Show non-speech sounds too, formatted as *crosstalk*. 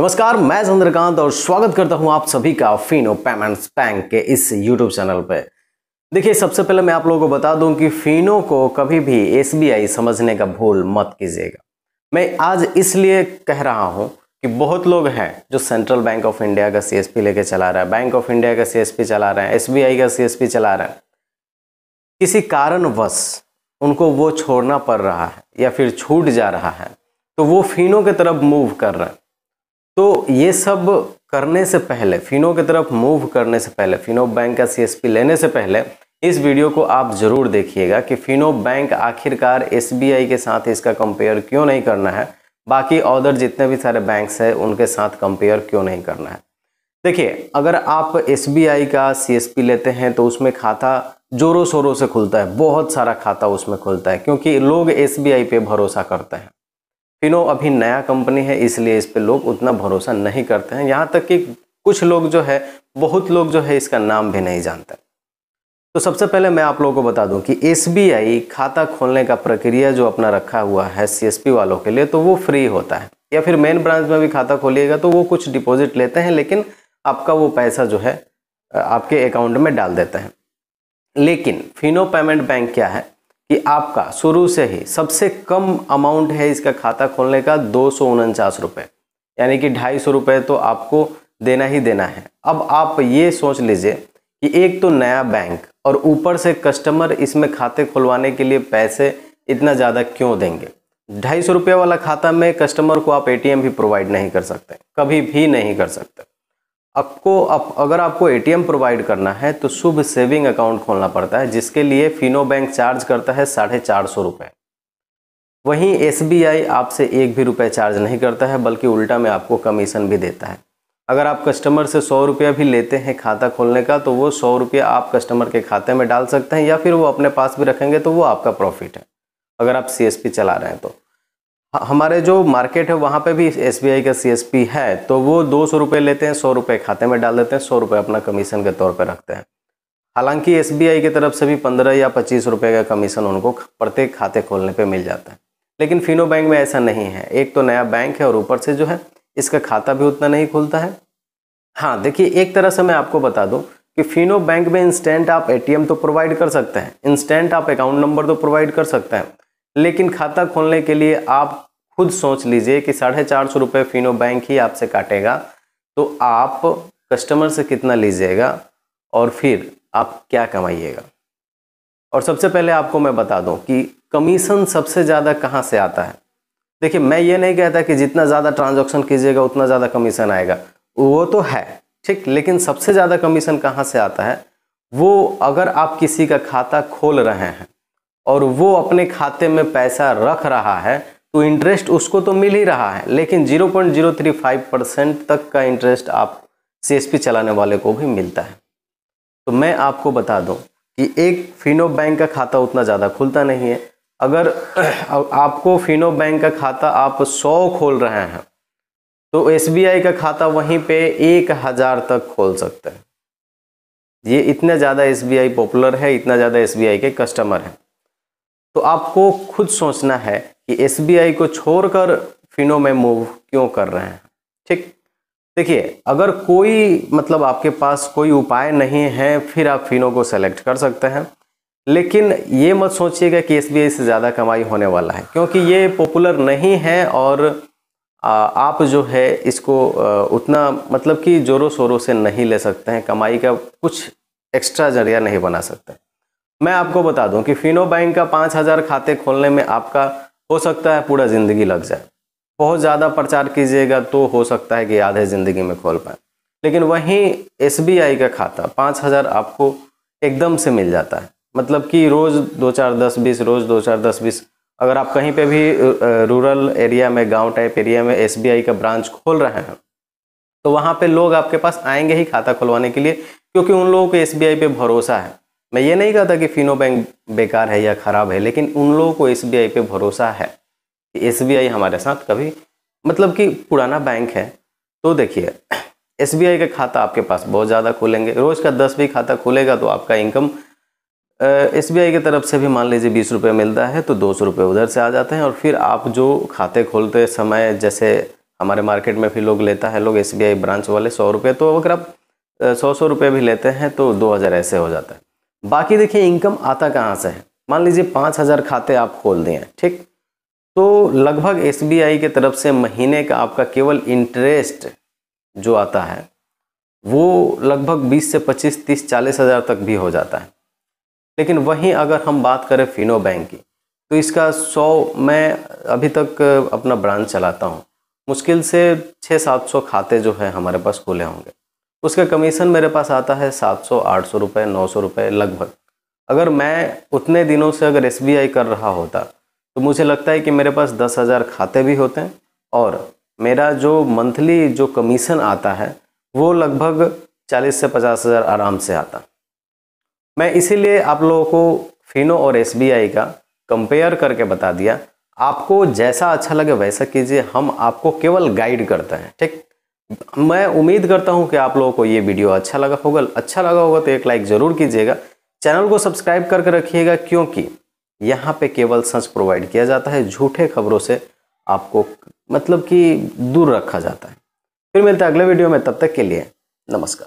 नमस्कार मैं चंद्रकांत और स्वागत करता हूं आप सभी का फिनो पेमेंट्स बैंक के इस यूट्यूब चैनल पे देखिए सबसे पहले मैं आप लोगों को बता दूं कि फिनो को कभी भी एसबीआई समझने का भूल मत कीजिएगा मैं आज इसलिए कह रहा हूं कि बहुत लोग हैं जो सेंट्रल बैंक ऑफ इंडिया का सी लेके चला रहा है बैंक ऑफ इंडिया का सी चला रहे हैं एस का सी चला रहे हैं किसी कारणवश उनको वो छोड़ना पड़ रहा है या फिर छूट जा रहा है तो वो फिनो की तरफ मूव कर रहे हैं तो ये सब करने से पहले फिनो की तरफ मूव करने से पहले फिनो बैंक का सी लेने से पहले इस वीडियो को आप ज़रूर देखिएगा कि फिनो बैंक आखिरकार एस के साथ इसका कंपेयर क्यों नहीं करना है बाकी अदर जितने भी सारे बैंक्स हैं उनके साथ कंपेयर क्यों नहीं करना है देखिए अगर आप एस का सी लेते हैं तो उसमें खाता जोरों शोरों से खुलता है बहुत सारा खाता उसमें खुलता है क्योंकि लोग एस पे भरोसा करते हैं फिनो अभी नया कंपनी है इसलिए इस पर लोग उतना भरोसा नहीं करते हैं यहाँ तक कि कुछ लोग जो है बहुत लोग जो है इसका नाम भी नहीं जानते तो सबसे पहले मैं आप लोगों को बता दूं कि एस खाता खोलने का प्रक्रिया जो अपना रखा हुआ है सी वालों के लिए तो वो फ्री होता है या फिर मेन ब्रांच में भी खाता खोलिएगा तो वो कुछ डिपॉजिट लेते हैं लेकिन आपका वो पैसा जो है आपके अकाउंट में डाल देते हैं लेकिन फिनो पेमेंट बैंक क्या है कि आपका शुरू से ही सबसे कम अमाउंट है इसका खाता खोलने का दो सौ उनचास रुपये यानी कि ढाई सौ रुपये तो आपको देना ही देना है अब आप ये सोच लीजिए कि एक तो नया बैंक और ऊपर से कस्टमर इसमें खाते खुलवाने के लिए पैसे इतना ज़्यादा क्यों देंगे ढाई सौ रुपये वाला खाता में कस्टमर को आप एटीएम भी प्रोवाइड नहीं कर सकते कभी भी नहीं कर सकते आपको आप, अगर आपको एटीएम प्रोवाइड करना है तो शुभ सेविंग अकाउंट खोलना पड़ता है जिसके लिए फिनो बैंक चार्ज करता है साढ़े चार सौ रुपये वहीं एसबीआई आपसे एक भी रुपये चार्ज नहीं करता है बल्कि उल्टा में आपको कमीशन भी देता है अगर आप कस्टमर से सौ रुपया भी लेते हैं खाता खोलने का तो वो सौ रुपया आप कस्टमर के खाते में डाल सकते हैं या फिर वो अपने पास भी रखेंगे तो वो आपका प्रॉफिट है अगर आप सी चला रहे हैं तो हाँ, हमारे जो मार्केट है वहाँ पे भी एस का सी है तो वो दो सौ रुपये लेते हैं सौ रुपये खाते में डाल देते हैं सौ रुपये अपना कमीशन के तौर पे रखते हैं हालांकि एस की तरफ से भी पंद्रह या पच्चीस रुपये का कमीशन उनको प्रत्येक खाते खोलने पे मिल जाता है लेकिन फिनो बैंक में ऐसा नहीं है एक तो नया बैंक है और ऊपर से जो है इसका खाता भी उतना नहीं खुलता है हाँ देखिए एक तरह से मैं आपको बता दूँ कि फिनो बैंक में इंस्टेंट आप ए तो प्रोवाइड कर सकते हैं इंस्टेंट आप अकाउंट नंबर तो प्रोवाइड कर सकते हैं लेकिन खाता खोलने के लिए आप खुद सोच लीजिए कि साढ़े चार सौ रुपये फिनो बैंक ही आपसे काटेगा तो आप कस्टमर से कितना लीजिएगा और फिर आप क्या कमाइएगा और सबसे पहले आपको मैं बता दूं कि कमीशन सबसे ज़्यादा कहाँ से आता है देखिए मैं ये नहीं कहता कि जितना ज़्यादा ट्रांजेक्शन कीजिएगा उतना ज़्यादा कमीशन आएगा वो तो है ठीक लेकिन सबसे ज़्यादा कमीशन कहाँ से आता है वो अगर आप किसी का खाता खोल रहे हैं और वो अपने खाते में पैसा रख रहा है तो इंटरेस्ट उसको तो मिल ही रहा है लेकिन 0.035 परसेंट तक का इंटरेस्ट आप सी चलाने वाले को भी मिलता है तो मैं आपको बता दूं कि एक फिनो बैंक का खाता उतना ज़्यादा खुलता नहीं है अगर *clears throat* आपको फिनो बैंक का खाता आप सौ खोल रहे हैं तो एस का खाता वहीं पर एक हज़ार तक खोल सकते हैं ये इतना ज़्यादा एस पॉपुलर है इतना ज़्यादा एस के कस्टमर हैं तो आपको खुद सोचना है कि एस को छोड़कर फिनो में मूव क्यों कर रहे हैं ठीक देखिए अगर कोई मतलब आपके पास कोई उपाय नहीं है फिर आप फिनो को सेलेक्ट कर सकते हैं लेकिन ये मत सोचिएगा कि एस से ज़्यादा कमाई होने वाला है क्योंकि ये पॉपुलर नहीं है और आप जो है इसको उतना मतलब कि जोरों शोरों से नहीं ले सकते हैं कमाई का कुछ एक्स्ट्रा जरिया नहीं बना सकते मैं आपको बता दूं कि फिनो बैंक का पाँच हज़ार खाते खोलने में आपका हो सकता है पूरा ज़िंदगी लग जाए बहुत ज़्यादा प्रचार कीजिएगा तो हो सकता है कि आधे ज़िंदगी में खोल पाए लेकिन वहीं एस का खाता पाँच हज़ार आपको एकदम से मिल जाता है मतलब कि रोज़ दो चार दस बीस रोज़ दो चार दस बीस अगर आप कहीं पे भी रूरल एरिया में गांव टाइप एरिया में एस का ब्रांच खोल रहे हैं तो वहाँ पे लोग आपके पास आएंगे ही खाता खुलवाने के लिए क्योंकि उन लोगों को एस पे भरोसा है मैं ये नहीं कहता कि फिनो बैंक बेकार है या ख़राब है लेकिन उन लोगों को एस पे भरोसा है कि एस हमारे साथ कभी मतलब कि पुराना बैंक है तो देखिए एस का खाता आपके पास बहुत ज़्यादा खुलेंगे रोज़ का दस भी खाता खुलेगा तो आपका इनकम एस बी आई की तरफ से भी मान लीजिए बीस रुपये मिलता है तो दो सौ रुपये उधर से आ जाते हैं और फिर आप जो खाते खोलते समय जैसे हमारे मार्केट में फिर लोग लेता है लोग एस ब्रांच वाले सौ रुपये तो अगर आप सौ सौ रुपये भी लेते हैं तो दो हज़ार ऐसे हो जाता है बाकी देखिए इनकम आता कहाँ से है मान लीजिए पाँच हज़ार खाते आप खोल दिए ठीक तो लगभग एस के तरफ से महीने का आपका केवल इंटरेस्ट जो आता है वो लगभग 20 से 25, 30, चालीस हज़ार तक भी हो जाता है लेकिन वहीं अगर हम बात करें फिनो बैंक की तो इसका 100 मैं अभी तक अपना ब्रांच चलाता हूँ मुश्किल से छः सात सौ खाते जो है हमारे पास खुले होंगे उसका कमीशन मेरे पास आता है सात सौ आठ सौ रुपये नौ सौ रुपये लगभग अगर मैं उतने दिनों से अगर एस कर रहा होता तो मुझे लगता है कि मेरे पास दस हज़ार खाते भी होते हैं और मेरा जो मंथली जो कमीशन आता है वो लगभग चालीस से पचास हज़ार आराम से आता मैं इसीलिए आप लोगों को फिनो और एस का कंपेयर करके बता दिया आपको जैसा अच्छा लगे वैसा कीजिए हम आपको केवल गाइड करते हैं ठीक मैं उम्मीद करता हूँ कि आप लोगों को ये वीडियो अच्छा लगा होगा अच्छा लगा होगा तो एक लाइक ज़रूर कीजिएगा चैनल को सब्सक्राइब करके रखिएगा क्योंकि यहाँ पे केवल सच प्रोवाइड किया जाता है झूठे खबरों से आपको मतलब कि दूर रखा जाता है फिर मिलते हैं अगले वीडियो में तब तक के लिए नमस्कार